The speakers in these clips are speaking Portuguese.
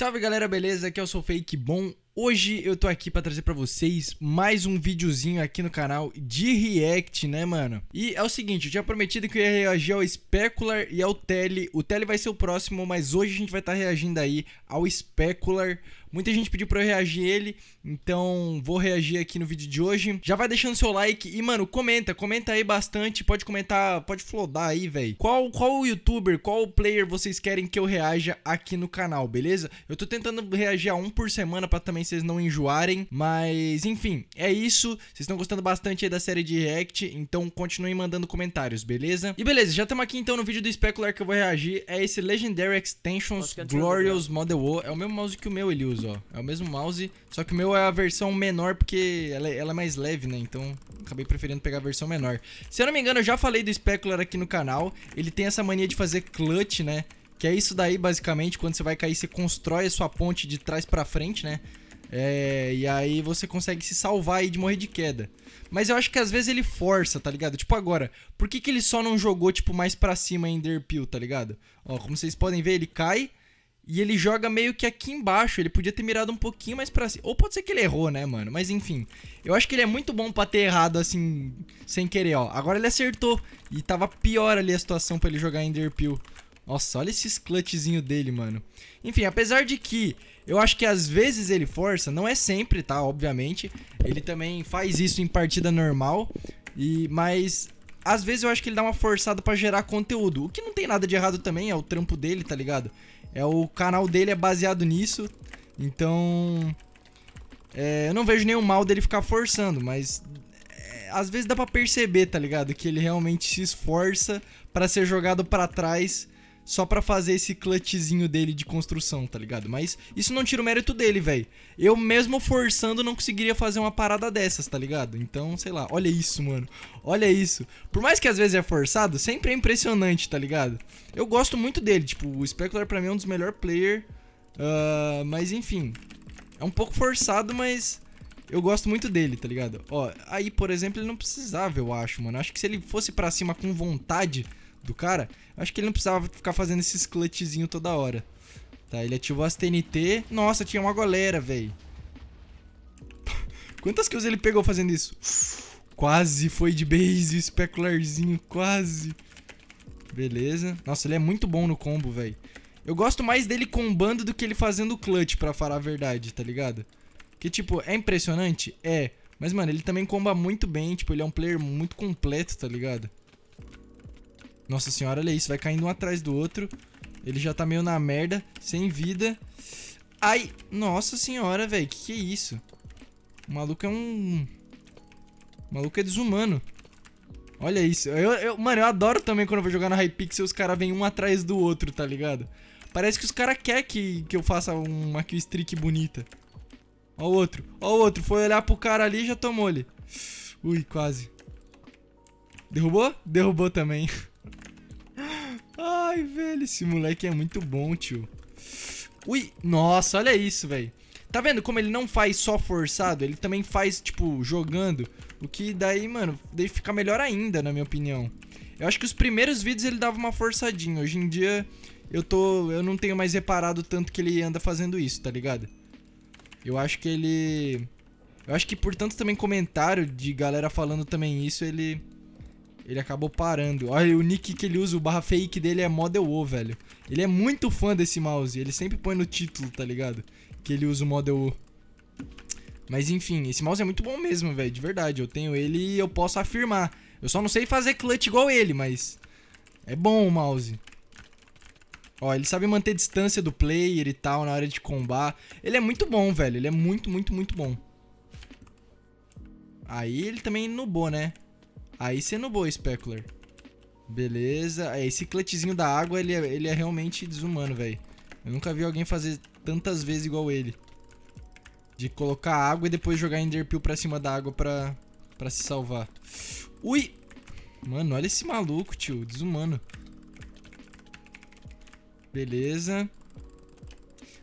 Salve galera, beleza? Aqui é o Sou Fake Bom. Hoje eu tô aqui para trazer para vocês mais um videozinho aqui no canal de React, né, mano? E é o seguinte, eu tinha prometido que eu ia reagir ao Specular e ao Tele. O Tele vai ser o próximo, mas hoje a gente vai estar tá reagindo aí ao Specular. Muita gente pediu pra eu reagir ele, então vou reagir aqui no vídeo de hoje. Já vai deixando seu like e, mano, comenta, comenta aí bastante, pode comentar, pode flodar aí, velho. Qual, qual youtuber, qual player vocês querem que eu reaja aqui no canal, beleza? Eu tô tentando reagir a um por semana pra também vocês não enjoarem, mas enfim, é isso. Vocês estão gostando bastante aí da série de react, então continuem mandando comentários, beleza? E beleza, já estamos aqui então no vídeo do Specular que eu vou reagir, é esse Legendary Extensions Glorious né? Model War. é o mesmo mouse que o meu ele usa ó. É o mesmo mouse, só que o meu é a versão menor porque ela, é, ela é mais leve, né? Então acabei preferindo pegar a versão menor. Se eu não me engano, eu já falei do Specular aqui no canal. Ele tem essa mania de fazer clutch, né? Que é isso daí, basicamente, quando você vai cair, você constrói a sua ponte de trás pra frente, né? É, e aí você consegue se salvar aí de morrer de queda. Mas eu acho que às vezes ele força, tá ligado? Tipo agora, por que, que ele só não jogou, tipo, mais pra cima em Enderpeel, tá ligado? Ó, como vocês podem ver, ele cai, e ele joga meio que aqui embaixo. Ele podia ter mirado um pouquinho mais pra cima. Ou pode ser que ele errou, né, mano? Mas enfim. Eu acho que ele é muito bom pra ter errado, assim, sem querer, ó. Agora ele acertou. E tava pior ali a situação pra ele jogar Enderpeel. Nossa, olha esses clutchzinho dele, mano. Enfim, apesar de que eu acho que às vezes ele força, não é sempre, tá? Obviamente. Ele também faz isso em partida normal. E, mas às vezes eu acho que ele dá uma forçada para gerar conteúdo. O que não tem nada de errado também, é o trampo dele, tá ligado? É, o canal dele é baseado nisso. Então. É, eu não vejo nenhum mal dele ficar forçando, mas. É, às vezes dá pra perceber, tá ligado? Que ele realmente se esforça para ser jogado para trás só para fazer esse clutchzinho dele de construção, tá ligado? Mas isso não tira o mérito dele, velho. Eu mesmo forçando não conseguiria fazer uma parada dessas, tá ligado? Então, sei lá, olha isso, mano. Olha isso. Por mais que às vezes é forçado, sempre é impressionante, tá ligado? Eu gosto muito dele, tipo, o Specular pra mim é um dos melhores players. Uh, ah, mas enfim, é um pouco forçado, mas eu gosto muito dele, tá ligado? Ó, aí, por exemplo, ele não precisava, eu acho, mano. Acho que se ele fosse para cima com vontade, do cara, acho que ele não precisava ficar fazendo esses clutchzinho toda hora. Tá, ele ativou as TNT. Nossa, tinha uma galera, velho. Quantas kills ele pegou fazendo isso? Quase foi de base, o specularzinho, quase. Beleza. Nossa, ele é muito bom no combo, velho. Eu gosto mais dele combando do que ele fazendo clutch, pra falar a verdade, tá ligado? Que, tipo, é impressionante? É. Mas, mano, ele também comba muito bem, tipo, ele é um player muito completo, tá ligado? Nossa senhora, olha isso. Vai caindo um atrás do outro. Ele já tá meio na merda, sem vida. Ai, nossa senhora, velho. Que que é isso? O maluco é um... O maluco é desumano. Olha isso. Eu, eu, mano, eu adoro também quando eu vou jogar no Hypixel os caras vêm um atrás do outro, tá ligado? Parece que os caras querem que, que eu faça uma kill streak bonita. Ó o outro. Ó o outro. Foi olhar pro cara ali e já tomou ele. Ui, quase. Derrubou? Derrubou também. Ai, velho, esse moleque é muito bom, tio. Ui, nossa, olha isso, velho. Tá vendo como ele não faz só forçado? Ele também faz, tipo, jogando. O que daí, mano, daí fica melhor ainda, na minha opinião. Eu acho que os primeiros vídeos ele dava uma forçadinha. Hoje em dia, eu tô... Eu não tenho mais reparado tanto que ele anda fazendo isso, tá ligado? Eu acho que ele... Eu acho que, por tanto também comentário de galera falando também isso, ele... Ele acabou parando. Olha, o nick que ele usa, o barra fake dele é Model O, velho. Ele é muito fã desse mouse. Ele sempre põe no título, tá ligado? Que ele usa o Model O. Mas enfim, esse mouse é muito bom mesmo, velho. De verdade, eu tenho ele e eu posso afirmar. Eu só não sei fazer clutch igual ele, mas... É bom o mouse. Ó, ele sabe manter distância do player e tal na hora de combar. Ele é muito bom, velho. Ele é muito, muito, muito bom. Aí ele também nubou, né? Aí você é boa, Specular. Beleza. É, esse clutchzinho da água, ele é, ele é realmente desumano, velho. Eu nunca vi alguém fazer tantas vezes igual ele. De colocar água e depois jogar Enderpeel pra cima da água pra, pra se salvar. Ui! Mano, olha esse maluco, tio. Desumano. Beleza.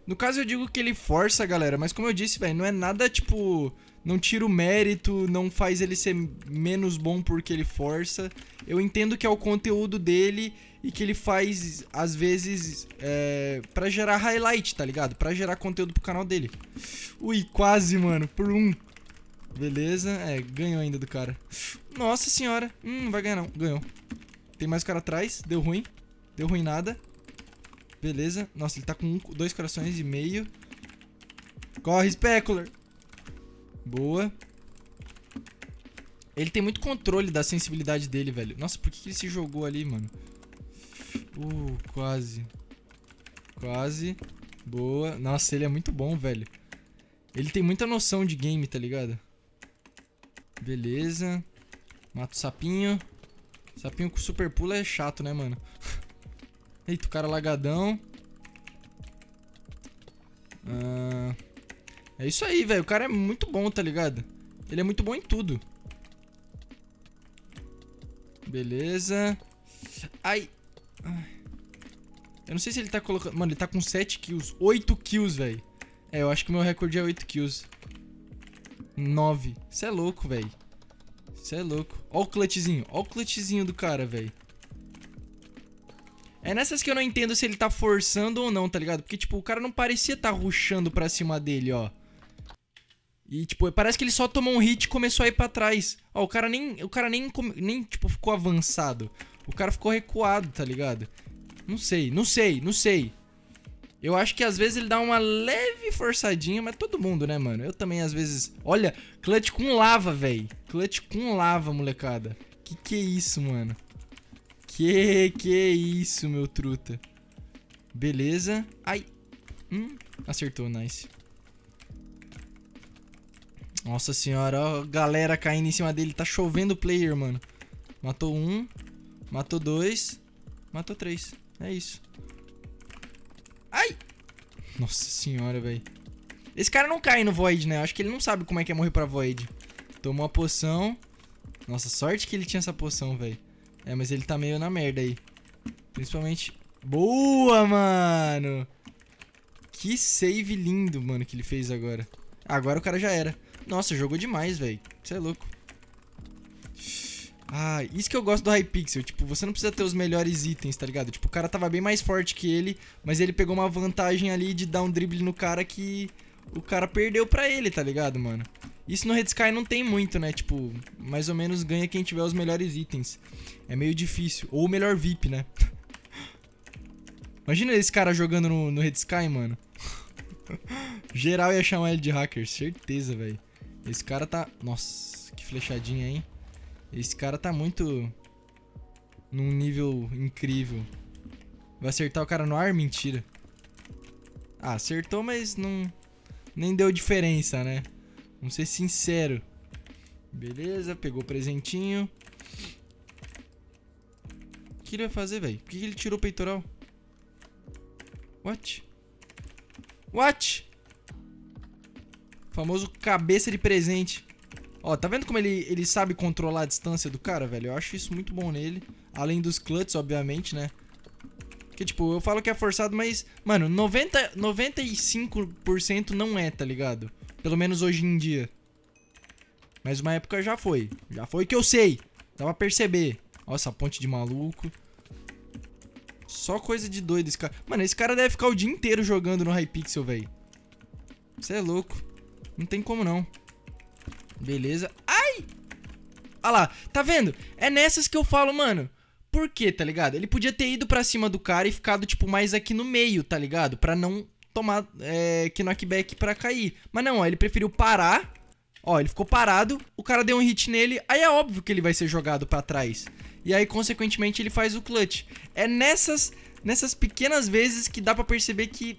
No caso, eu digo que ele força, galera, mas como eu disse, velho, não é nada tipo. Não tira o mérito, não faz ele ser menos bom porque ele força. Eu entendo que é o conteúdo dele e que ele faz, às vezes, é, pra gerar highlight, tá ligado? Pra gerar conteúdo pro canal dele. Ui, quase, mano, por um. Beleza, é, ganhou ainda do cara. Nossa senhora, hum, vai ganhar não, ganhou. Tem mais cara atrás, deu ruim, deu ruim nada. Beleza. Nossa, ele tá com um, dois corações e meio. Corre, Specular. Boa. Ele tem muito controle da sensibilidade dele, velho. Nossa, por que, que ele se jogou ali, mano? Uh, quase. Quase. Boa. Nossa, ele é muito bom, velho. Ele tem muita noção de game, tá ligado? Beleza. Mata o sapinho. Sapinho com super pula é chato, né, mano? Eita, o cara lagadão. Ah, é isso aí, velho. O cara é muito bom, tá ligado? Ele é muito bom em tudo. Beleza. Ai. Eu não sei se ele tá colocando... Mano, ele tá com 7 kills. 8 kills, velho. É, eu acho que o meu recorde é 8 kills. 9. Cê é louco, velho. Cê é louco. Ó o clutchzinho. Ó o clutchzinho do cara, velho. É nessas que eu não entendo se ele tá forçando ou não, tá ligado? Porque, tipo, o cara não parecia tá ruxando pra cima dele, ó. E, tipo, parece que ele só tomou um hit e começou a ir pra trás. Ó, o cara nem, o cara nem, nem tipo, ficou avançado. O cara ficou recuado, tá ligado? Não sei, não sei, não sei. Eu acho que às vezes ele dá uma leve forçadinha, mas todo mundo, né, mano? Eu também às vezes... Olha, clutch com lava, velho. Clutch com lava, molecada. Que que é isso, mano? Que que isso, meu truta. Beleza. Ai. Hum, acertou, nice. Nossa senhora, ó, galera caindo em cima dele. Tá chovendo player, mano. Matou um, matou dois, matou três. É isso. Ai! Nossa senhora, velho. Esse cara não cai no Void, né? Acho que ele não sabe como é que é morrer pra Void. Tomou a poção. Nossa, sorte que ele tinha essa poção, velho. É, mas ele tá meio na merda aí. Principalmente... Boa, mano! Que save lindo, mano, que ele fez agora. Agora o cara já era. Nossa, jogou demais, velho. Você é louco. Ah, isso que eu gosto do Hypixel. Tipo, você não precisa ter os melhores itens, tá ligado? Tipo, o cara tava bem mais forte que ele, mas ele pegou uma vantagem ali de dar um drible no cara que o cara perdeu pra ele, tá ligado, mano? Isso no Red Sky não tem muito, né? Tipo, mais ou menos ganha quem tiver os melhores itens. É meio difícil. Ou o melhor VIP, né? Imagina esse cara jogando no, no Red Sky, mano. Geral ia chamar ele de hacker, certeza, velho. Esse cara tá... Nossa, que flechadinha, hein? Esse cara tá muito... Num nível incrível. Vai acertar o cara no ar? Mentira. Ah, acertou, mas não... Nem deu diferença, né? Vamos ser sincero. Beleza, pegou o presentinho. O que ele vai fazer, velho? Por que ele tirou o peitoral? What? What? O famoso cabeça de presente. Ó, tá vendo como ele, ele sabe controlar a distância do cara, velho? Eu acho isso muito bom nele. Além dos cluts, obviamente, né? Que, tipo, eu falo que é forçado, mas... Mano, 90, 95% não é, tá ligado? Pelo menos hoje em dia. Mas uma época já foi. Já foi que eu sei. Dá pra perceber. Nossa, ponte de maluco. Só coisa de doido esse cara. Mano, esse cara deve ficar o dia inteiro jogando no Hypixel, velho. Você é louco. Não tem como não. Beleza. Ai! Olha lá, tá vendo? É nessas que eu falo, mano. Por quê, tá ligado? Ele podia ter ido pra cima do cara e ficado, tipo, mais aqui no meio, tá ligado? Pra não tomar é, knockback pra cair. Mas não, ó, ele preferiu parar. Ó, ele ficou parado, o cara deu um hit nele, aí é óbvio que ele vai ser jogado pra trás. E aí, consequentemente, ele faz o clutch. É nessas, nessas pequenas vezes que dá pra perceber que,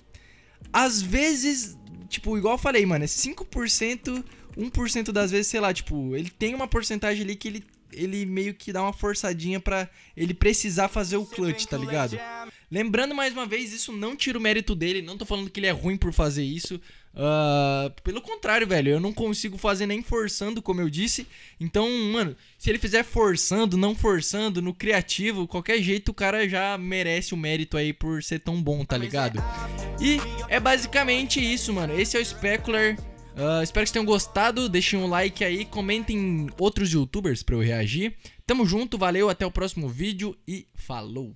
às vezes, tipo, igual eu falei, mano, é 5%, 1% das vezes, sei lá, tipo, ele tem uma porcentagem ali que ele, ele meio que dá uma forçadinha pra ele precisar fazer o clutch, tá ligado? Lembrando mais uma vez, isso não tira o mérito dele, não tô falando que ele é ruim por fazer isso. Uh, pelo contrário, velho, eu não consigo fazer nem forçando, como eu disse. Então, mano, se ele fizer forçando, não forçando, no criativo, qualquer jeito, o cara já merece o mérito aí por ser tão bom, tá ligado? E é basicamente isso, mano. Esse é o Specular. Uh, espero que vocês tenham gostado. Deixem um like aí, comentem outros youtubers pra eu reagir. Tamo junto, valeu, até o próximo vídeo e falou!